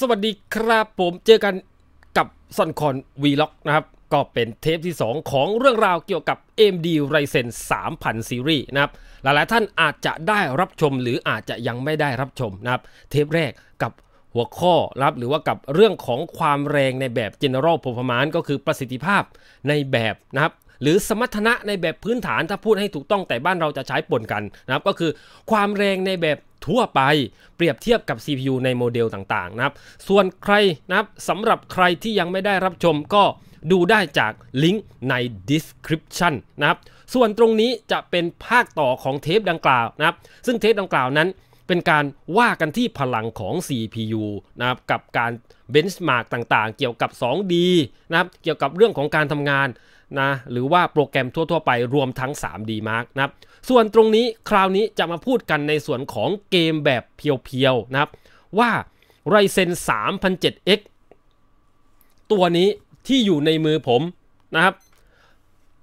สวัสดีครับ ผมเจอกันกับซอนคอนวีล็อกนะครับก็เป็นเทปที่ 2 ของเรื่องราวเกี่ยวกับ AMD Ryzen 3000 ซีรีส์นะครับหลายๆ ท่านอาจจะได้รับชมหรืออาจจะยังไม่ได้รับชมนะครับเทปแรกกับหัวข้อรับหรือว่ากับเรื่องของความแรงในแบบ general performance ก็คือประสิทธิภาพในแบบนะครับหรือสมรรถนะในแบบพื้นฐานถ้าพูดให้ถูกต้องแต่บ้านเราจะใช้ปนกันนะครับก็คือความแรงในแบบทั่วไปเปรียบเทียบกับ CPU ในโมเดลต่างๆ นะครับ ส่วนใครนะครับสำหรับใครที่ยังไม่ได้รับชมก็ดูได้จากลิงก์ใน description นะครับ ส่วนตรงนี้จะเป็นภาคต่อของเทปดังกล่าวนะครับซึ่งเทปดังกล่าวนั้นเป็นการว่ากันที่พลังของ CPU นะครับกับการบนช์มาร์กต่างๆ เกี่ยวกับ 2D นะครับเกี่ยวกับเรื่องของการทำงานนะหรือว่าโปรแกรมทั่วๆ ไปรวมทั้ง 3D าร์กนะครับส่วนตรงนี้คราวนี้จะมาพูดกันในส่วนของเกมแบบเพียว ๆ นะครับว่า Ryzen 3007X ตัวนี้ที่อยู่ในมือผม นะครับ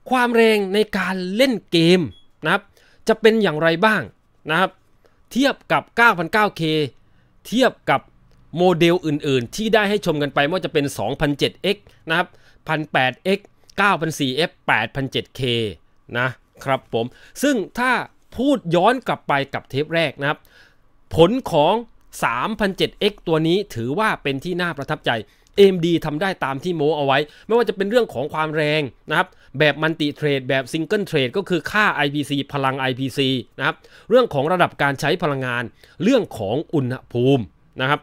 ความแรงในการเล่นเกม นะครับจะเป็นอย่างไรบ้าง นะครับ เทียบกับ 9,900K เทียบกับโมเดลอื่นๆ ที่ได้ให้ชมกันไปไม่ว่าจะเป็น 2007X นะครับ 1008X 9004F 8007K นะครับผม ซึ่งถ้าพูดย้อนกลับไปกับเทปแรกนะครับ ผลของ 3007X ตัวนี้ถือว่าเป็นที่น่าประทับใจ AMD ทำได้ตามที่โมเอาไว้ ไม่ว่าจะเป็นเรื่องของความแรงนะครับแบบมันติเทรดแบบซิงเกิลเทรดก็คือค่า IPC พลัง IPC นะครับเรื่องของระดับการใช้พลังงาน เรื่องของอุณหภูมินะครับ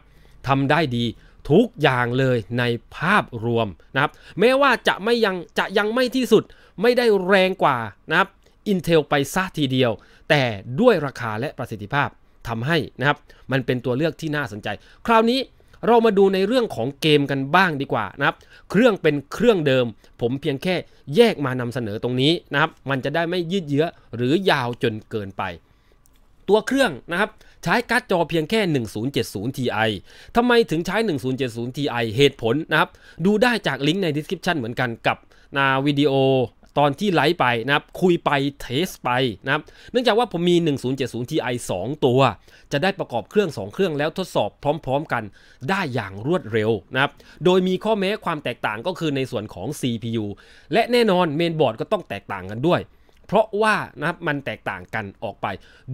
ทำได้ดีทุกอย่างเลยในภาพรวมนะครับแม้ว่าจะไม่ยังจะยังไม่ที่สุดไม่ได้แรงกว่านะครับ Intel ไปซะทีเดียว แต่ด้วยราคาและประสิทธิภาพทำให้นะครับมันเป็นตัวเลือกที่น่าสนใจ คราวนี้เรามาดูในเรื่องของเกมกันบ้างดีกว่านะครับเครื่องเป็นเครื่องเดิม ผมเพียงแค่แยกมานำเสนอตรงนี้นะครับมันจะได้ไม่ยืดเยื้อหรือยาวจนเกินไปตัวเครื่องนะครับ ใช้การ์ดจอเพียงแค่1070 Ti ทำไมถึงใช้1070 Ti เหตุผลนะครับ ดูได้จากลิงก์ในดีสคริปชันเหมือนกันกับนาวิดีโอ ตอนที่ไลฟ์ไปนะครับ คุยไปเทสไปนะครับเนื่องจากว่าผมมี1070 Ti 2 ตัว จะได้ประกอบเครื่อง 2 เครื่องแล้วทดสอบพร้อมๆกัน ได้อย่างรวดเร็วนะครับ โดยมีข้อแม้ความแตกต่างก็คือในส่วนของ CPU และแน่นอนเมนบอร์ดก็ต้องแตกต่างกันด้วยพราะว่านะครับมันแตกต่างกันออกไป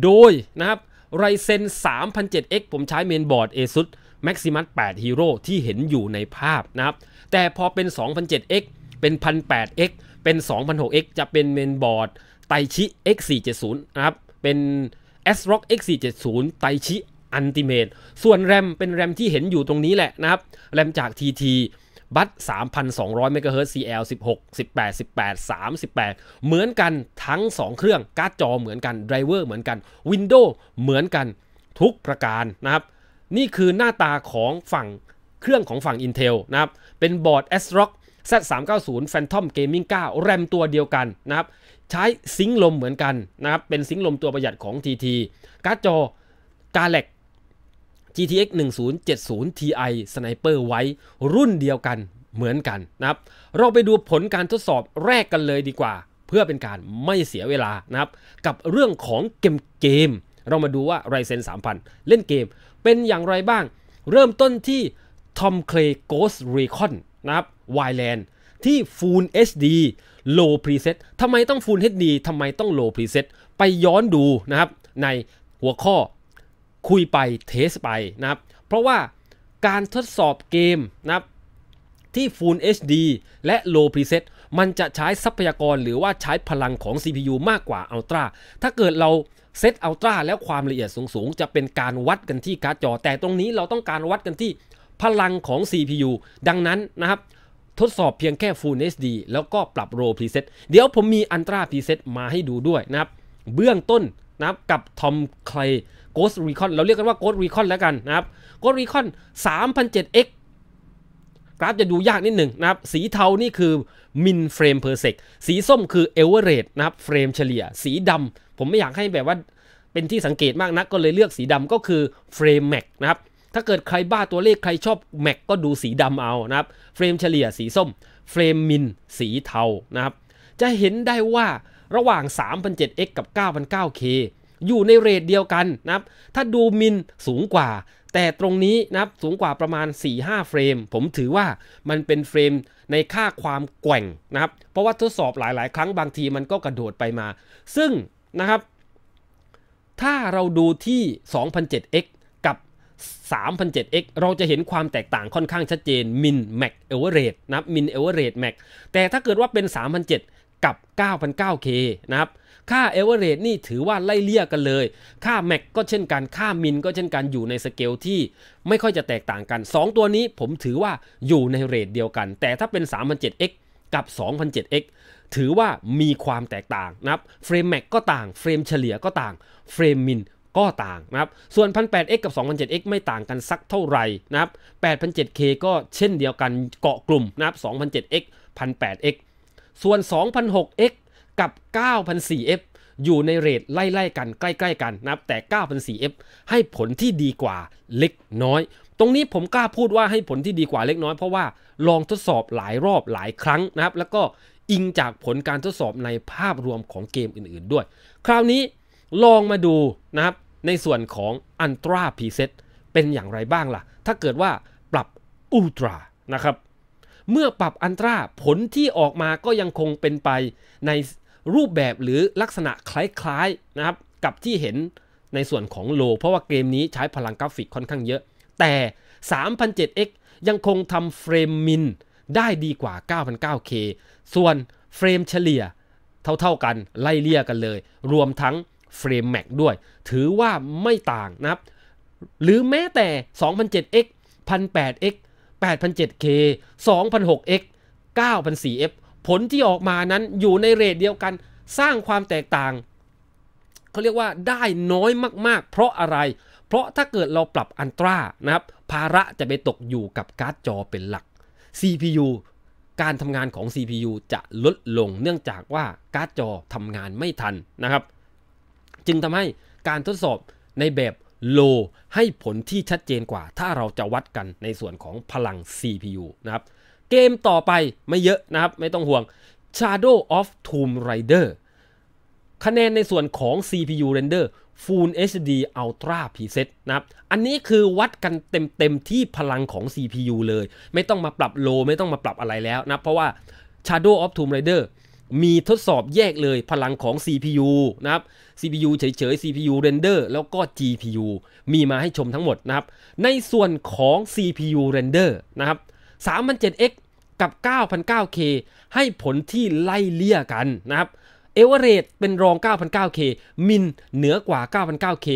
โดยนะครับไรเซน 3007X ผมใช้เมนบอร์ด ASUS Maximus 8 Hero ที่เห็นอยู่ในภาพนะครับแต่พอเป็น 2007X เป็น 1008X เป็น 2006X จะเป็นเมนบอร์ดไตชิ X470 นะครับเป็น ASRock X470 ไตชิ u l t i m a t e ส่วนแรม เป็นแรมที่เห็นอยู่ตรงนี้แหละนะครับแรมจาก TT บัต3,200 MHz CL 16 18 18 38 เหมือนกันทั้ง 2 เครื่องการ์ดจอเหมือนกันไดรเวอร์เหมือนกันวินโดว์เหมือนกันทุกประการนะครับนี่คือหน้าตาของฝั่งเครื่องของฝั่ง Intel นะครับเป็นบอร์ด a s r o c Z390 Phantom Gaming 9 แรมตัวเดียวกันนะครับใช้ซิงลมเหมือนกันนะครับเป็นซิงลมตัวประหยัดของ TT การ์ดจอกาเล็ก GTX 1070 Ti Sniper ไว้รุ่นเดียวกันเหมือนกันนะครับ เราไปดูผลการทดสอบแรกกันเลยดีกว่า เพื่อเป็นการไม่เสียเวลานะครับกับเรื่องของเกมเกม เรามาดูว่า Ryzen 3000 เล่นเกมเป็นอย่างไรบ้างเริ่มต้นที่ Tom Clay Ghost Recon นะครับ Wildland ที่ Full HD Low Preset ทำไมต้อง Full HD ทำไมต้อง Low Preset ไปย้อนดูนะครับในหัวข้อคุยไปเทสไปนะครับ เพราะว่าการทดสอบเกมนะครับที่ Full HD และ Low Preset มันจะใช้ทรัพยากรหรือว่าใช้พลังของ CPU มากกว่า Ultra ถ้าเกิดเราเซต Ultra แล้วความละเอียดสูงๆ จะเป็นการวัดกันที่การ์ดจอ แต่ตรงนี้เราต้องการวัดกันที่พลังของ CPU ดังนั้นนะครับทดสอบเพียงแค่ Full HD แล้วก็ปรับ Low Preset เดี๋ยวผมมี Ultra Preset มาให้ดูด้วยนะครับเบื้องต้นนะครับกับ Tom Clay Ghost Recon เราเรียกกันว่า Ghost Recon แล้วกันนะครับ Ghost Recon 3 0 0 x กราฟจะดูยากนิดหนึ่งนะครับสีเทานี่คือ min frame per sec สีส้มคือ average นะครับเฟรมเฉลี่ยสีดำผมไม่อยากให้แบบว่าเป็นที่สังเกตมากนะักก็เลยเลือกสีดำก็คือเฟรมแ max นะครับถ้าเกิดใครบ้าตัวเลขใครชอบแม็กก็ดูสีดำเอานะครับเฟรมเฉลี่ยสีส้มเฟรมมินสีเทานะครับจะเห็นได้ว่าระหว่าง 3,700x กับ 9,900k อยู่ในเรทเดียวกันนะครับ ถ้าดูมินสูงกว่า แต่ตรงนี้นะครับสูงกว่าประมาณ 4-5 เฟรม ผมถือว่ามันเป็นเฟรมในค่าความแกว่ง นะครับ เพราะว่าทดสอบหลายๆ ครั้งบางทีมันก็กระโดดไปมา ซึ่งนะครับ ถ้าเราดูที่ 2007x กับ 3007x เราจะเห็นความแตกต่างค่อนข้างชัดเจนมินแม็กเอเวอร์เรทนะ m เ n เ v e r a g e max แต่ถ้าเกิดว่าเป็น3007กับ 9,900K นะครับ ค่า e v e r a g e นี่ถือว่าไล่เลี่ยกันเลย ค่า Mac ก็เช่นกัน ค่ามินก็เช่นกันอยู่ในสเกลที่ ไม่ค่อยจะแตกต่างกัน 2 ตัวนี้ผมถือว่าอยู่ในเรทเดียวกัน แต่ถ้าเป็น 3,700X กับ 2,700X ถือว่ามีความแตกต่างนะครับ เฟรมแม็กก็ต่าง เฟรมเฉลี่ยก็ต่าง เฟรมมินก็ต่างนะครับ ส่วน 1008x กับ 2007x ไม่ต่างกันสักเท่าไหร่นะครับ 8,700k ก็เช่นเดียวกัน เกาะกลุ่มนะครับ 2007x 1008x ส่วน 2006X กับ 9004F อยู่ในเรทไล่ๆกันใกล้ๆกันนะครับแต่ 9004F ให้ผลที่ดีกว่าเล็กน้อย ตรงนี้ผมกล้าพูดว่าให้ผลที่ดีกว่าเล็กน้อยเพราะว่าลองทดสอบหลายรอบหลายครั้งนะครับ แล้วก็อิงจากผลการทดสอบในภาพรวมของเกมอื่นๆด้วย คราวนี้ลองมาดูนะครับในส่วนของ Ultra Preset เป็นอย่างไรบ้างล่ะ ถ้าเกิดว่าปรับ Ultra นะครับเมื่อปรับอันตราผลที่ออกมาก็ยังคงเป็นไปในรูปแบบหรือลักษณะคล้ายๆนะครับกับที่เห็นในส่วนของโล เพราะว่าเกมนี้ใช้พลังกราฟิกค่อนข้างเยอะ แต่ 3007X ยังคงทำเฟรมมินได้ดีกว่า 9,009K ส่วนเฟรมเฉลี่ยเท่าๆกันไล่เลี่ยกันเลย รวมทั้งเฟรมแม็กด้วย ถือว่าไม่ต่างนะครับหรือแม้แต่ 2007X 1008X 8,007K 2,006X 9,004F ผลที่ออกมานั้นอยู่ในเรทเดียวกันสร้างความแตกต่างเขาเรียกว่าได้น้อยมาก ๆ เพราะอะไร เพราะถ้าเกิดเราปรับอันตรานะครับ ภาระจะไปตกอยู่กับการ์ดจอเป็นหลัก CPU การทำงานของ CPU จะลดลงเนื่องจากว่าการ์ดจอทำงานไม่ทันนะครับ จึงทำให้การทดสอบในแบบโลให้ผลที่ชัดเจนกว่า ถ้าเราจะวัดกันในส่วนของพลัง CPU นะครับเกมต่อไปไม่เยอะนะครับ ไม่ต้องห่วง Shadow of Tomb Raider คะแนนในส่วนของ CPU Render Full HD Ultra Preset นะครับอันนี้คือวัดกันเต็มๆที่พลังของ CPU เลย ไม่ต้องมาปรับโล ไม่ต้องมาปรับอะไรแล้วนะ เพราะว่า Shadow of Tomb Raider มีทดสอบแยกเลยพลังของ CPU นะครับ CPU เฉยๆ CPU Render แล้วก็ GPU มีมาให้ชมทั้งหมดนะครับในส่วนของ CPU Render นะครับ 3,700X กับ 9,900K ให้ผลที่ไล่เลี่ยกันนะครับเอเวอเรสเป็นรอง 9,900K มินเหนือกว่า 9,900K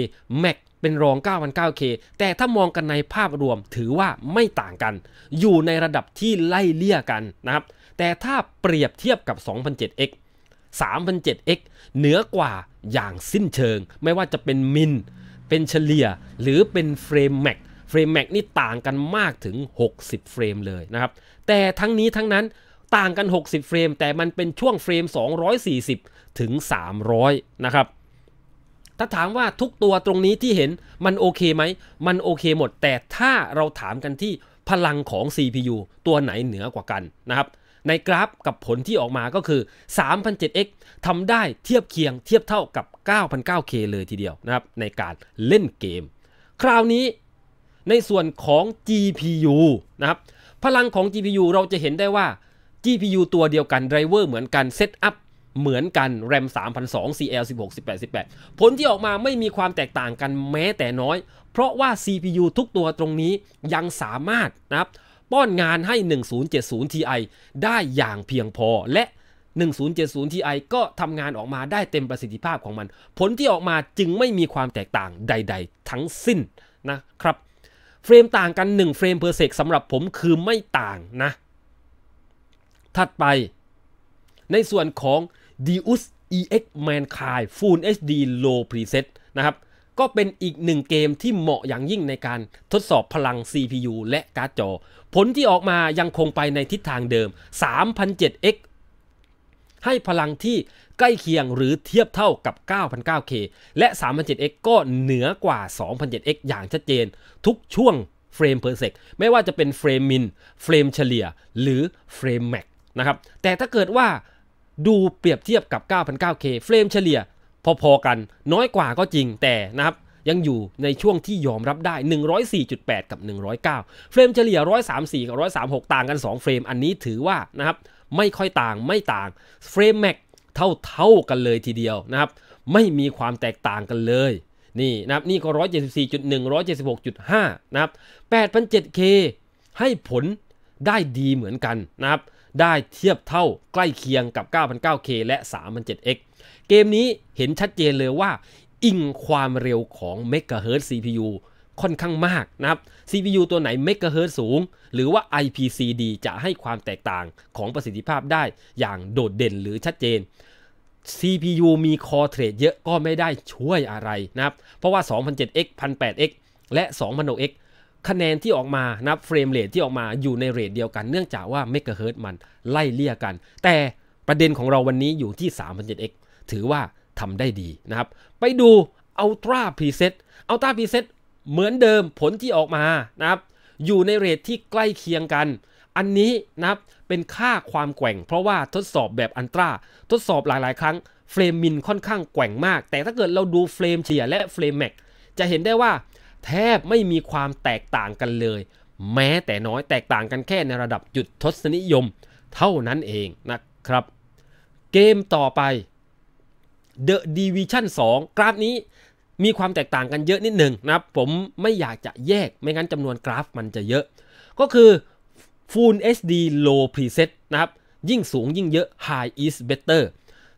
m a c เป็นรอง 9,900K แต่ถ้ามองกันในภาพรวมถือว่าไม่ต่างกัน อยู่ในระดับที่ไล่เลี่ยกันนะครับแต่ถ้าเปรียบเทียบกับ 2007X 3007X เหนือกว่าอย่างสิ้นเชิง ไม่ว่าจะเป็นมินเป็นเฉลี่ยหรือเป็นเฟรมแม็กเฟรมแม็กนี่ต่างกันมากถึง 60เฟรมเลยนะครับ แต่ทั้งนี้ทั้งนั้นต่างกัน 60เฟรมแต่มันเป็นช่วงเฟรม 240 ถึง 300 นะครับ ถ้าถามว่าทุกตัวตรงนี้ที่เห็นมันโอเคไหม มันโอเคหมดแต่ถ้าเราถามกันที่พลังของ CPU ตัวไหนเหนือกว่ากันนะครับในกราฟกับผลที่ออกมาก็คือ 3,007x ทำได้เทียบเคียงเทียบเท่ากับ 9,009k เลยทีเดียวนะครับในการเล่นเกม คราวนี้ในส่วนของ GPU นะครับ พลังของ GPU เราจะเห็นได้ว่า GPU ตัวเดียวกันไดรเวอร์เหมือนกันเซตอัพเหมือนกันแรม3002 CL 16 18 18 ผลที่ออกมาไม่มีความแตกต่างกันแม้แต่น้อย เพราะว่า CPU ทุกตัวตรงนี้ยังสามารถนะครับป้อนงานให้1070 Ti ได้อย่างเพียงพอ และ1070 Ti ก็ทำงานออกมาได้เต็มประสิทธิภาพของมัน ผลที่ออกมาจึงไม่มีความแตกต่างใด ๆ ทั้งสิ้นนะครับ เฟรมต่างกัน1เฟรมเพอร์เซกสำหรับผมคือไม่ต่างนะ ถัดไป ในส่วนของ Deus EX Mankind Full HD Low Preset นะครับ ก็เป็นอีกหนึ่งเกมที่เหมาะอย่างยิ่งในการทดสอบพลัง CPU และการ์ดจอผลที่ออกมายังคงไปในทิศทางเดิม 3,007x ให้พลังที่ใกล้เคียงหรือเทียบเท่ากับ 9,009k และ 3,007x ก็เหนือกว่า 2,007x อย่างชัดเจนทุกช่วงเฟรมเพอร์เซก ไม่ว่าจะเป็นเฟรมมิน เฟรมเฉลี่ยหรือเฟรมแม็ก นะครับ แต่ถ้าเกิดว่าดูเปรียบเทียบกับ 9,009k เฟรมเฉลี่ยพอๆกัน น้อยกว่าก็จริงแต่ นะครับยังอยู่ในช่วงที่ยอมรับได้ 104.8 กับ 109 เฟรมเฉลี่ย134 กับ 136 ต่างกัน 2 เฟรม อันนี้ถือว่า นะครับ ไม่ค่อยต่าง ไม่ต่าง เฟรมแม็กเท่าเท่ากันเลยทีเดียว นะครับ ไม่มีความแตกต่างกันเลย นี่นะครับ นี่ก็ 174.1 176.5 นะครับ 8,7K ให้ผลได้ดีเหมือนกันนะครับ ได้เทียบเท่าใกล้เคียงกับ 9,900K และ3 0 0 0 x เกมนี้เห็นชัดเจนเลยว่าอิงความเร็วของเมกะเฮิร์ต CPU ค่อนข้างมากนะครับ CPU ตัวไหนเมกะเฮิร์ตสูง หรือว่า IPCD จะให้ความแตกต่างของประสิทธิภาพได้อย่างโดดเด่นหรือชัดเจน CPU มีคอเทรดเยอะก็ไม่ได้ช่วยอะไรนะครับเพราะว่า 2007X 1008X และ 2006X คะแนนที่ออกมานับเฟรมเรทที่ออกมาอยู่ในเรทเดียวกัน เนื่องจากว่าเมกะเฮิร์ตมันไล่เลี่ยกัน แต่ประเด็นของเราวันนี้อยู่ที่3 0 0 7 x ถือว่าทำได้ดีนะครับ ไปดูลตร r a Preset Ultra p ราพรีเหมือนเดิมผลที่ออกมานะครับอยู่ในเรทที่ใกล้เคียงกัน อันนี้นะครับ เป็นค่าความแกว่งเพราะว่าทดสอบแบบอัลตราทดสอบหลายๆครั้งเฟรมมินค่อนข้างแกว่งมาก แต่ถ้าเกิดเราดูเฟรมเฉียและเฟรมแม็กจะเห็นได้ว่าแทบไม่มีความแตกต่างกันเลย แม้แต่น้อยแตกต่างกันแค่ในระดับจุดทศนิยมเท่านั้นเองนะครับ เกมต่อไป The Division 2 กราฟนี้มีความแตกต่างกันเยอะนิดหนึ่งนะครับ ผมไม่อยากจะแยกไม่งั้นจำนวนกราฟมันจะเยอะ ก็คือ Full HD Low Preset นะครับ ยิ่งสูงยิ่งเยอะ High is better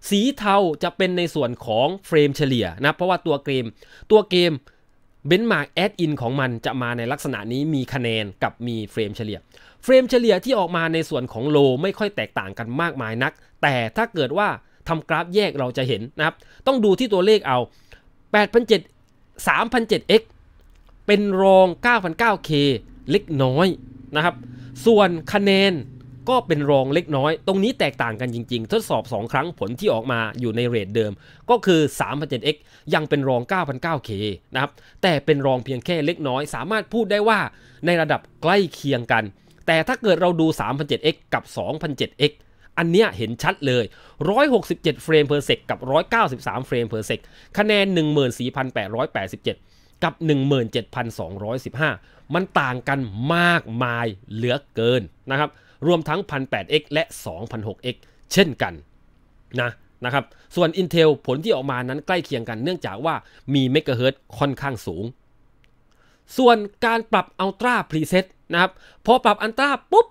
สีเทาจะเป็นในส่วนของเฟรมเฉลี่ยนะเพราะว่าตัวเกมตัวเกมเบนมาร์กแอดอินของมันจะมาในลักษณะนี้มีคะแนนกับมีเฟรมเฉลี่ยเฟรมเฉลี่ยที่ออกมาในส่วนของโลไม่ค่อยแตกต่างกันมากมายนัก แต่ถ้าเกิดว่าทำกราฟแยกเราจะเห็นนะครับ ต้องดูที่ตัวเลขเอา 8,700 3 7 0 x เป็นรอง 9,900k เล็กน้อยนะครับ ส่วนคะแนนก็เป็นรองเล็กน้อย ตรงนี้แตกต่างกันจริงๆ ทดสอบ 2 ครั้งผลที่ออกมาอยู่ในเรทเดิมก็คือ 3,700x ยังเป็นรอง 9,900k นะครับ แต่เป็นรองเพียงแค่เล็กน้อย สามารถพูดได้ว่าในระดับใกล้เคียงกัน แต่ถ้าเกิดเราดู3 0 0 0 x กับ2 0 0 0 x อันเนี้ยเห็นชัดเลย 167เฟรมเพอร์เซกกับ 193เฟรมเพอร์เซกคะแนน14,887 กับ 17,215 มันต่างกันมากมายเหลือเกินนะครับ รวมทั้ง 1008X และ 2006X เช่นกันนะนะครับ ส่วน Intel ผลที่ออกมานั้นใกล้เคียงกัน เนื่องจากว่ามีเมกะเฮิร์ค่อนข้างสูง ส่วนการปรับอัลตร้าพรีเซ็ตนะครับ พอปรับอัลตร้าปุ๊บ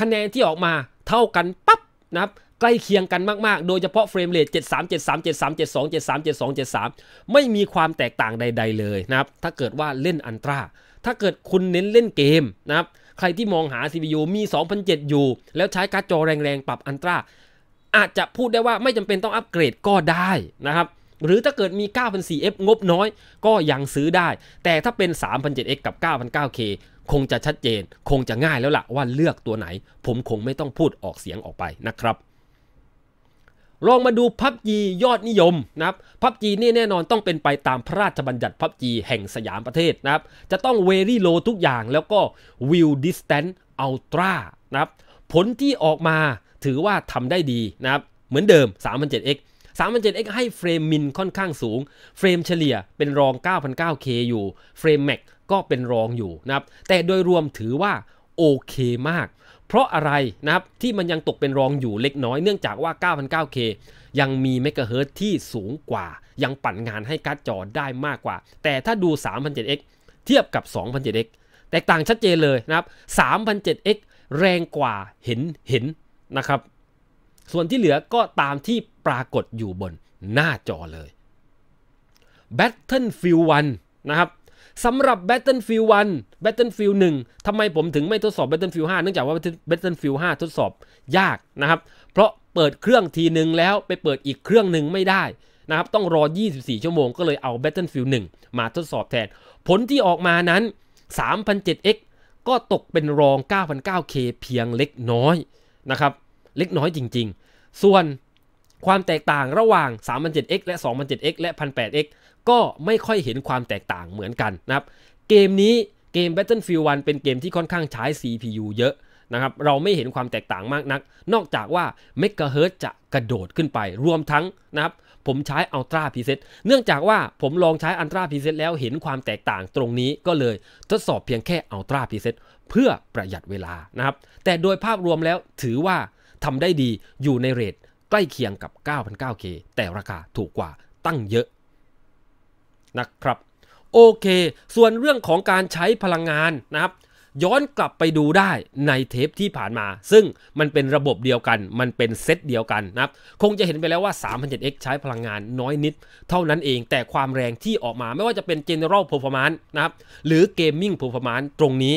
คะแนนที่ออกมาเท่ากันปั๊บนะครับ ใกล้เคียงกันมาก ๆ โดยเฉพาะเฟรมเรท 73 73 73 72 73 72 73 ไม่มีความแตกต่างใด ๆ เลยนะครับ ถ้าเกิดว่าเล่นอันตราถ้าเกิดคุณเน้นเล่นเกมนะครับใครที่มองหา CPU มี2007อยู่ แล้วใช้การ์ดจอแรง ๆ ปรับอันตราอาจจะพูดได้ว่าไม่จำเป็นต้องอัปเกรดก็ได้นะครับ หรือถ้าเกิดมี 9,400F งบน้อยก็ยังซื้อได้ แต่ถ้าเป็น 3,700X กับ 9,900K คงจะชัดเจนคงจะง่ายแล้วล่ะว่าเลือกตัวไหน ผมคงไม่ต้องพูดออกเสียงออกไปนะครับ ลองมาดูพับจียอดนิยมนะครับพับจีนี่แน่นอนต้องเป็นไปตามพระราชบัญญัติพับจีแห่งสยามประเทศนะครับจะต้องเวรี่โลทุกอย่างแล้วก็วิวดิสแตนต์อัลตร้านะครับผลที่ออกมาถือว่าทำได้ดีนะครับเหมือนเดิม 3,700x 3,700x ให้เฟรมมินค่อนข้างสูง เฟรมเฉลี่ยเป็นรอง 9,900K อยู่เฟรมแม็กก็เป็นรองอยู่นะครับ แต่โดยรวมถือว่าโอเคมาก เพราะอะไรนะครับที่มันยังตกเป็นรองอยู่เล็กน้อยเนื่องจากว่า9 9 0 0 k ยังมีเมกะเฮิร์ที่สูงกว่ายังปั่นงานให้การ์ดจอได้มากกว่า แต่ถ้าดู3 0 0 x เทียบกับ2 0 0 x แตกต่างชัดเจนเลยนะครับ3 0 0 x แรงกว่าเห็นเห็นนะครับ ส่วนที่เหลือก็ตามที่ปรากฏอยู่บนหน้าจอเลย Battlefield 1นะครับสำหรับ Battlefield 1 Battlefield 1ทำไมผมถึงไม่ทดสอบ Battlefield 5เนื่องจากว่า Battlefield 5 ทดสอบยากนะครับเพราะเปิดเครื่องทีหนึ่งแล้วไปเปิดอีกเครื่องหนึ่งไม่ได้นะครับต้องรอ 24 ชั่วโมงก็เลยเอา Battlefield 1 มาทดสอบแทน ผลที่ออกมานั้น 3,007x ก็ตกเป็นรอง 9,009k เพียงเล็กน้อยนะครับเล็กน้อยจริงๆ ส่วนความแตกต่างระหว่าง 3,007x และ 2,007x และ 1,008x ก็ไม่ค่อยเห็นความแตกต่างเหมือนกันนะครับ เกมนี้เกม Battlefield 1 เป็นเกมที่ค่อนข้างใช้ CPU เยอะนะครับ เราไม่เห็นความแตกต่างมากนัก นอกจากว่า m e g a h e r t z จะกระโดดขึ้นไป รวมทั้งนะครับ ผมใช้ Ultra Preset เนื่องจากว่าผมลองใช้ Ultra Preset แล้วเห็นความแตกต่างตรงนี้ ก็เลยทดสอบเพียงแค่ Ultra Preset เพื่อประหยัดเวลานะครับ แต่โดยภาพรวมแล้วถือว่าทำได้ดีอยู่ในเรทใกล้เคียงกับ 9,900K แต่ราคาถูกกว่าตั้งเยอะนะครับ โอเค ส่วนเรื่องของการใช้พลังงานนะครับ ย้อนกลับไปดูได้ในเทปที่ผ่านมา ซึ่งมันเป็นระบบเดียวกันมันเป็นเซตเดียวกันนะครับ คงจะเห็นไปแล้วว่า 3,700X ใช้พลังงานน้อยนิด เท่านั้นเองแต่ความแรงที่ออกมาไม่ว่าจะเป็น General Performance นะครับหรือ Gaming Performance ตรงนี้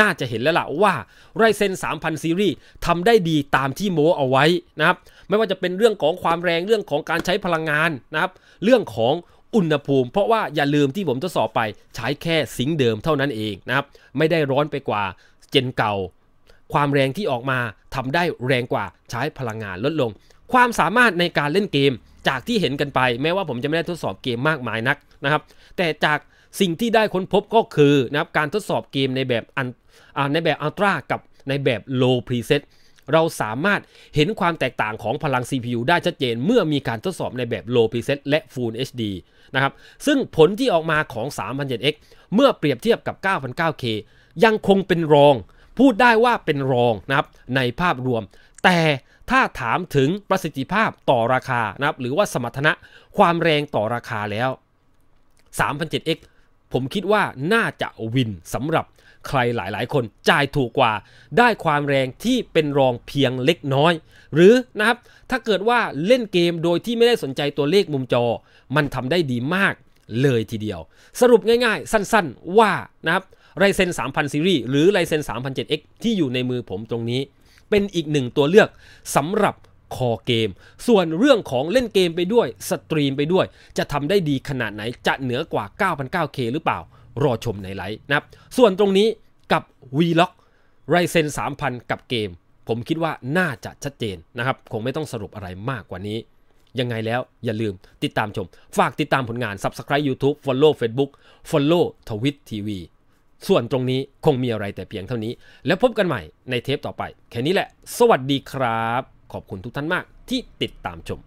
น่าจะเห็นแล้วล่ะว่าไรเ e น3,000 series ทำได้ดีตามที่โมเอาไว้นะครับไม่ว่าจะเป็นเรื่องของความแรงเรื่องของการใช้พลังงานนะครับเรื่องของอุณหภูมิ เพราะว่าอย่าลืมที่ผมทดสอบไปใช้แค่สิงเดิมเท่านั้นเองนะครับไม่ได้ร้อนไปกว่า เจนเก่า ความแรงที่ออกมาทำได้แรงกว่าใช้พลังงานลดลง ความสามารถในการเล่นเกมจากที่เห็นกันไป แม้ว่าผมจะไม่ได้ทดสอบเกมมากมายนักนะครับแต่จากสิ่งที่ได้ค้นพบก็คือนะครับการทดสอบเกมในแบบอันในแบบอัลตร้ากับในแบบโลพรีเซตเราสามารถเห็นความแตกต่างของพลัง CPU ได้ชัดเจนเมื่อมีการทดสอบในแบบ Low Preset และ Full HD นะครับซึ่งผลที่ออกมาของ3 0 0 0 x เมื่อเปรียบเทียบกับ 9,900K ยังคงเป็นรอง พูดได้ว่าเป็นรองนะครับในภาพรวม แต่ถ้าถามถึงประสิทธิภาพต่อราคานะครับหรือว่าสมรรถนะความแรงต่อราคาแล้ว3 0 0 x ผมคิดว่าน่าจะวินสำหรับใครหลายๆ คนจ่ายถูกกว่าได้ความแรงที่เป็นรองเพียงเล็กน้อย หรือนะครับ ถ้าเกิดว่าเล่นเกมโดยที่ไม่ได้สนใจตัวเลขมุมจอมันทำได้ดีมากเลยทีเดียว สรุปง่ายๆ สั้นๆว่านะครับไรเซน3000ซีรีส์หรือไรเซน 3007X ที่อยู่ในมือผมตรงนี้ เป็นอีกหนึ่งตัวเลือกสำหรับคอเกม ส่วนเรื่องของเล่นเกมไปด้วยสตรีมไปด้วย จะทำได้ดีขนาดไหนจะเหนือกว่า9 0 0 k หรือเปล่ารอชมในไลฟ์นะครับ ส่วนตรงนี้กับ Vlog r y z e n 3000 กับเกม ผมคิดว่าน่าจะชัดเจนนะครับ คงไม่ต้องสรุปอะไรมากกว่านี้ ยังไงแล้วอย่าลืมติดตามชม ฝากติดตามผลงาน Subscribe YouTube Follow Facebook Follow Twit TV ส่วนตรงนี้คงมีอะไรแต่เพียงเท่านี้ แล้วพบกันใหม่ในเทปต่อไป แค่นี้แหละ สวัสดีครับ ขอบคุณทุกท่านมากที่ติดตามชม